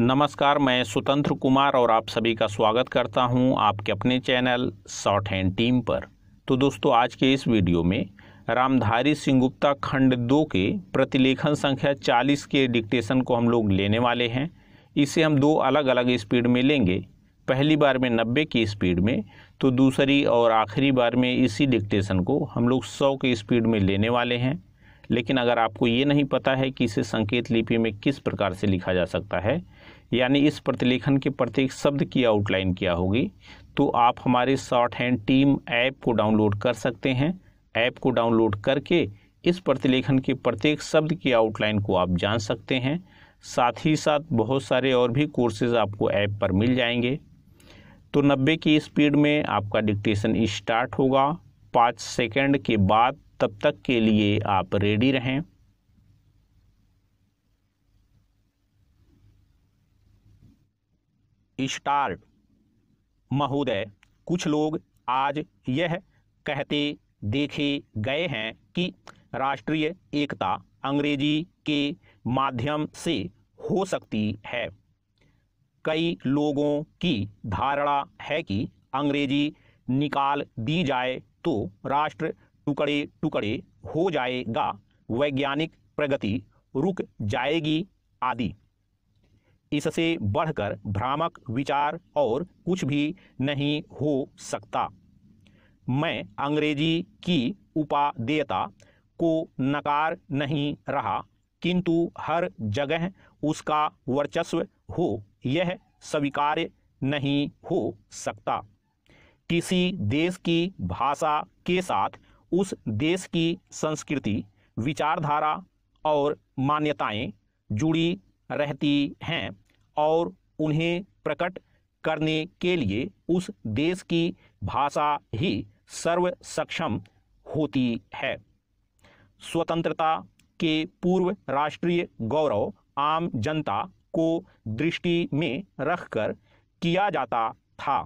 नमस्कार मैं स्वतंत्र कुमार और आप सभी का स्वागत करता हूं आपके अपने चैनल शॉर्ट हैंड टीम पर तो दोस्तों आज के इस वीडियो में रामधारी सिंह गुप्ता खंड दो के प्रतिलेखन संख्या 40 के डिक्टेशन को हम लोग लेने वाले हैं इसे हम दो अलग अलग स्पीड में लेंगे पहली बार में 90 की स्पीड में तो दूसरी और आखिरी बार में इसी डिक्टेशन को हम लोग सौ की स्पीड में लेने वाले हैं लेकिन अगर आपको ये नहीं पता है कि इसे संकेत लिपि में किस प्रकार से लिखा जा सकता है यानी इस प्रतिलेखन के प्रत्येक शब्द की आउटलाइन क्या होगी तो आप हमारे शॉर्ट हैंड टीम ऐप को डाउनलोड कर सकते हैं ऐप को डाउनलोड करके इस प्रतिलेखन के प्रत्येक शब्द की आउटलाइन को आप जान सकते हैं साथ ही साथ बहुत सारे और भी कोर्सेज आपको ऐप पर मिल जाएंगे तो 90 की स्पीड में आपका डिक्टेशन स्टार्ट होगा पाँच सेकंड के बाद तब तक के लिए आप रेडी रहें स्टार महोदय कुछ लोग आज यह कहते देखे गए हैं कि राष्ट्रीय एकता अंग्रेजी के माध्यम से हो सकती है कई लोगों की धारणा है कि अंग्रेजी निकाल दी जाए तो राष्ट्र टुकड़े टुकड़े हो जाएगा वैज्ञानिक प्रगति रुक जाएगी आदि इससे बढ़कर भ्रामक विचार और कुछ भी नहीं हो सकता मैं अंग्रेजी की उपादेयता को नकार नहीं रहा किंतु हर जगह उसका वर्चस्व हो यह स्वीकार्य नहीं हो सकता किसी देश की भाषा के साथ उस देश की संस्कृति विचारधारा और मान्यताएं जुड़ी रहती हैं और उन्हें प्रकट करने के लिए उस देश की भाषा ही सर्व सक्षम होती है स्वतंत्रता के पूर्व राष्ट्रीय गौरव आम जनता को दृष्टि में रखकर किया जाता था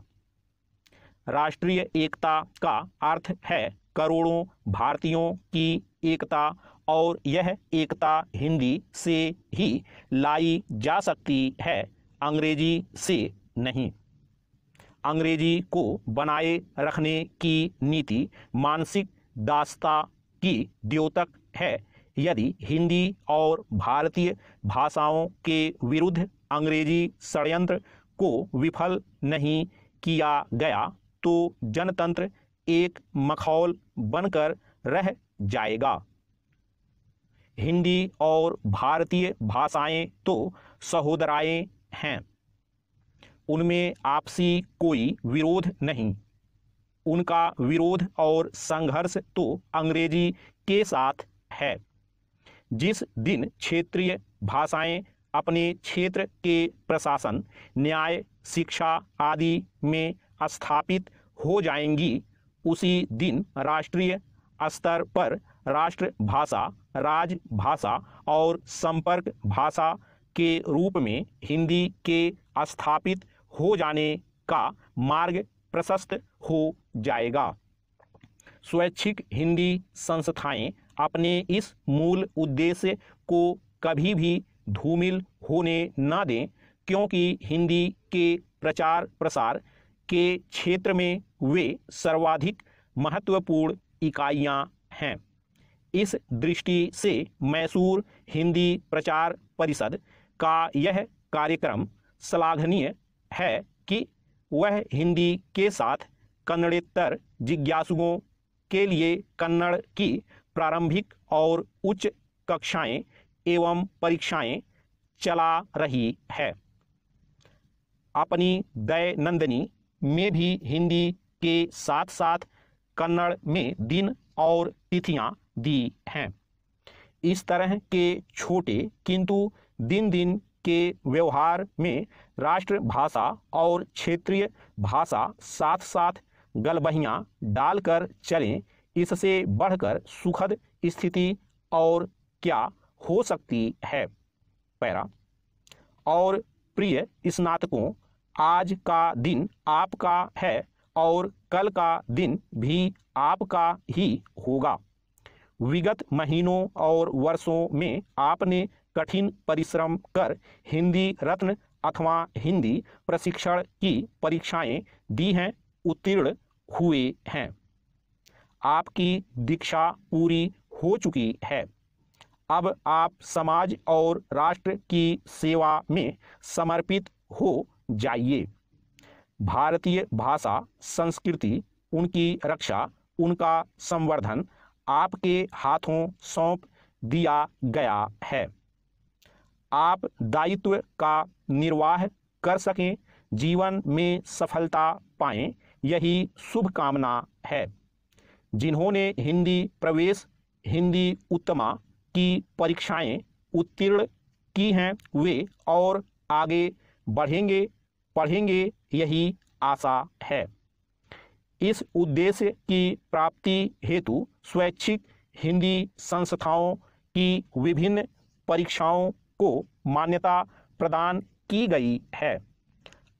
राष्ट्रीय एकता का अर्थ है करोड़ों भारतीयों की एकता और यह एकता हिंदी से ही लाई जा सकती है अंग्रेजी से नहीं अंग्रेजी को बनाए रखने की नीति मानसिक दास्ता की द्योतक है यदि हिंदी और भारतीय भाषाओं के विरुद्ध अंग्रेजी षडयंत्र को विफल नहीं किया गया तो जनतंत्र एक मखौल बनकर रह जाएगा हिंदी और भारतीय भाषाएं तो सहोदराएं हैं उनमें आपसी कोई विरोध नहीं उनका विरोध और संघर्ष तो अंग्रेजी के साथ है जिस दिन क्षेत्रीय भाषाएं अपने क्षेत्र के प्रशासन न्याय शिक्षा आदि में स्थापित हो जाएंगी उसी दिन राष्ट्रीय स्तर पर राष्ट्र भाषा राजभाषा और संपर्क भाषा के रूप में हिंदी के स्थापित हो जाने का मार्ग प्रशस्त हो जाएगा स्वैच्छिक हिंदी संस्थाएं अपने इस मूल उद्देश्य को कभी भी धूमिल होने ना दें क्योंकि हिंदी के प्रचार प्रसार के क्षेत्र में वे सर्वाधिक महत्वपूर्ण इकाइयां हैं इस दृष्टि से मैसूर हिंदी प्रचार परिषद का यह कार्यक्रम श्लाघनीय है कि वह हिंदी के साथ कन्नड़ेतर जिज्ञासुओं के लिए कन्नड़ की प्रारंभिक और उच्च कक्षाएं एवं परीक्षाएं चला रही है अपनी दय में भी हिंदी के साथ साथ कन्नड़ में दिन और तिथियां दी हैं इस तरह के छोटे किंतु दिन दिन के व्यवहार में राष्ट्रभाषा और क्षेत्रीय भाषा साथ साथ गलबहियाँ डालकर चलें इससे बढ़कर सुखद स्थिति और क्या हो सकती है पैरा और प्रिय स्नातकों आज का दिन आपका है और कल का दिन भी आपका ही होगा विगत महीनों और वर्षों में आपने कठिन परिश्रम कर हिंदी रत्न अथवा हिंदी प्रशिक्षण की परीक्षाएं दी हैं उत्तीर्ण हुए हैं आपकी दीक्षा पूरी हो चुकी है अब आप समाज और राष्ट्र की सेवा में समर्पित हो जाइए भारतीय भाषा संस्कृति उनकी रक्षा उनका संवर्धन आपके हाथों सौंप दिया गया है आप दायित्व का निर्वाह कर सकें जीवन में सफलता पाएं यही शुभकामना है जिन्होंने हिंदी प्रवेश हिंदी उत्तमा की परीक्षाएं उत्तीर्ण की हैं वे और आगे बढ़ेंगे पढ़ेंगे यही आशा है इस उद्देश्य की प्राप्ति हेतु स्वैच्छिक हिंदी संस्थाओं की विभिन्न परीक्षाओं को मान्यता प्रदान की गई है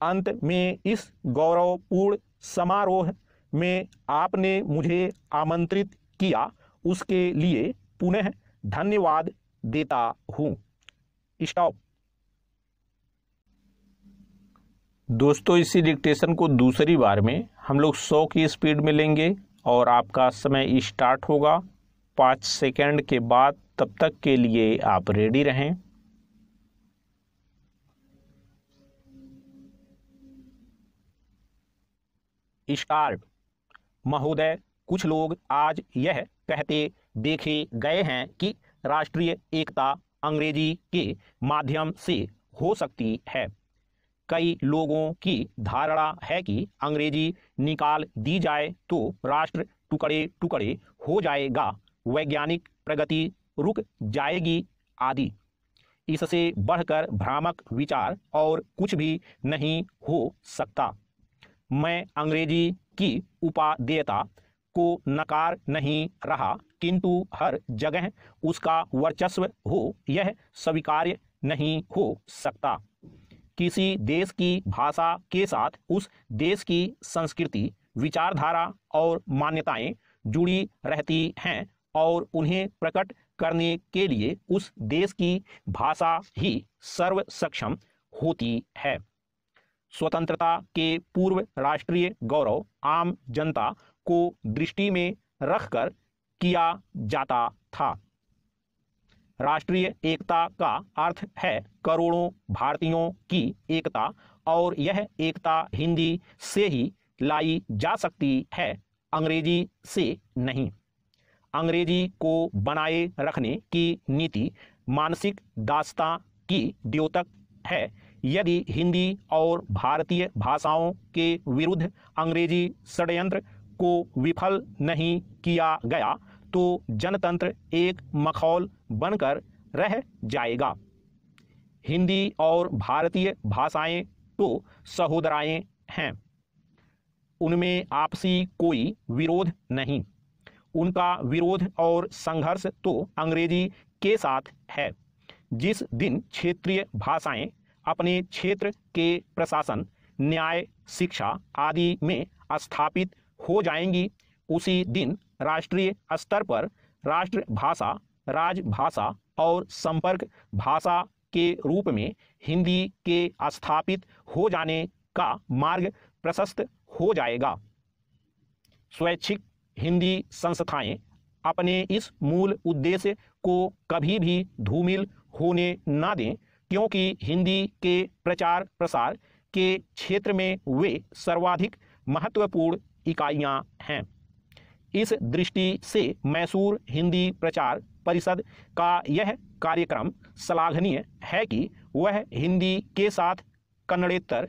अंत में इस गौरवपूर्ण समारोह में आपने मुझे आमंत्रित किया उसके लिए पुनः धन्यवाद देता हूँ स्टॉप दोस्तों इसी डिक्टेशन को दूसरी बार में हम लोग 100 की स्पीड में लेंगे और आपका समय स्टार्ट होगा पाँच सेकंड के बाद तब तक के लिए आप रेडी रहें स्टार्ट महोदय कुछ लोग आज यह कहते देखे गए हैं कि राष्ट्रीय एकता अंग्रेजी के माध्यम से हो सकती है कई लोगों की धारणा है कि अंग्रेजी निकाल दी जाए तो राष्ट्र टुकड़े टुकड़े हो जाएगा वैज्ञानिक प्रगति रुक जाएगी आदि इससे बढ़कर भ्रामक विचार और कुछ भी नहीं हो सकता मैं अंग्रेजी की उपादेयता को नकार नहीं रहा किंतु हर जगह उसका वर्चस्व हो यह स्वीकार्य नहीं हो सकता किसी देश की भाषा के साथ उस देश की संस्कृति विचारधारा और मान्यताएं जुड़ी रहती हैं और उन्हें प्रकट करने के लिए उस देश की भाषा ही सर्व सक्षम होती है स्वतंत्रता के पूर्व राष्ट्रीय गौरव आम जनता को दृष्टि में रखकर किया जाता था राष्ट्रीय एकता का अर्थ है करोड़ों भारतीयों की एकता और यह एकता हिंदी से ही लाई जा सकती है अंग्रेजी से नहीं अंग्रेजी को बनाए रखने की नीति मानसिक दास्ता की द्योतक है यदि हिंदी और भारतीय भाषाओं के विरुद्ध अंग्रेजी षडयंत्र को विफल नहीं किया गया तो जनतंत्र एक मखौल बनकर रह जाएगा हिंदी और भारतीय भाषाएं तो सहोदराएं हैं उनमें आपसी कोई विरोध नहीं उनका विरोध और संघर्ष तो अंग्रेजी के साथ है जिस दिन क्षेत्रीय भाषाएं अपने क्षेत्र के प्रशासन न्याय शिक्षा आदि में स्थापित हो जाएंगी उसी दिन राष्ट्रीय स्तर पर राष्ट्र भाषा राजभाषा और संपर्क भाषा के रूप में हिंदी के स्थापित हो जाने का मार्ग प्रशस्त हो जाएगा स्वैच्छिक हिंदी संस्थाएं अपने इस मूल उद्देश्य को कभी भी धूमिल होने ना दें क्योंकि हिंदी के प्रचार प्रसार के क्षेत्र में वे सर्वाधिक महत्वपूर्ण इकाइयां हैं इस दृष्टि से मैसूर हिंदी प्रचार परिषद का यह कार्यक्रम सलाहनीय है कि वह हिंदी के साथ कन्नड़ेतर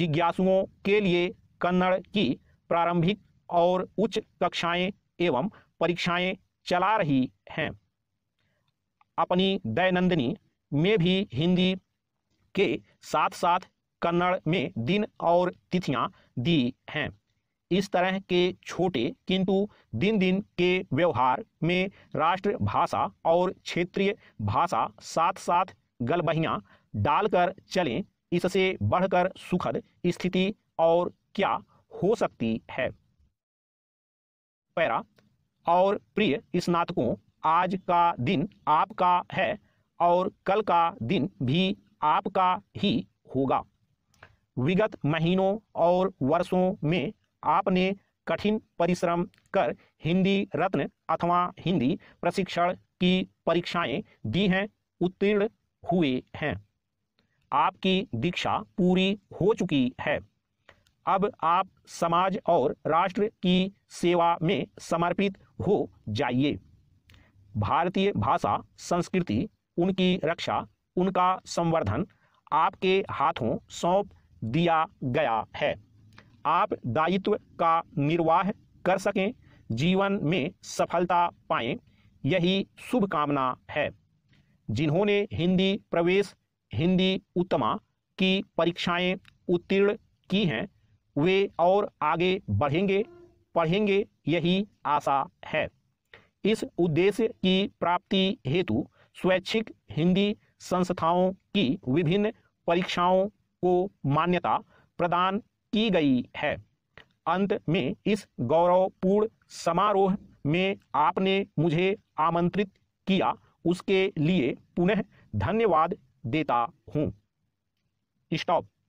जिज्ञासुओं के लिए कन्नड़ की प्रारंभिक और उच्च कक्षाएं एवं परीक्षाएं चला रही हैं अपनी दयनंदिनी में भी हिंदी के साथ साथ कन्नड़ में दिन और तिथियां दी हैं इस तरह के छोटे किंतु दिन दिन के व्यवहार में राष्ट्र भाषा और क्षेत्रीय भाषा साथ साथ गलबहियाँ डालकर चलें इससे बढ़कर सुखद स्थिति और क्या हो सकती है पैरा और प्रिय स्नातकों आज का दिन आपका है और कल का दिन भी आपका ही होगा विगत महीनों और वर्षों में आपने कठिन परिश्रम कर हिंदी रत्न अथवा हिंदी प्रशिक्षण की परीक्षाएं दी हैं उत्तीर्ण हुए हैं आपकी दीक्षा पूरी हो चुकी है अब आप समाज और राष्ट्र की सेवा में समर्पित हो जाइए भारतीय भाषा संस्कृति उनकी रक्षा उनका संवर्धन आपके हाथों सौंप दिया गया है आप दायित्व का निर्वाह कर सकें जीवन में सफलता पाएं यही शुभकामना है जिन्होंने हिंदी प्रवेश हिंदी उत्तमा की परीक्षाएं उत्तीर्ण की हैं वे और आगे बढ़ेंगे पढ़ेंगे यही आशा है इस उद्देश्य की प्राप्ति हेतु स्वैच्छिक हिंदी संस्थाओं की विभिन्न परीक्षाओं को मान्यता प्रदान की गई है अंत में इस गौरवपूर्ण समारोह में आपने मुझे आमंत्रित किया उसके लिए पुनः धन्यवाद देता हूँ स्टॉप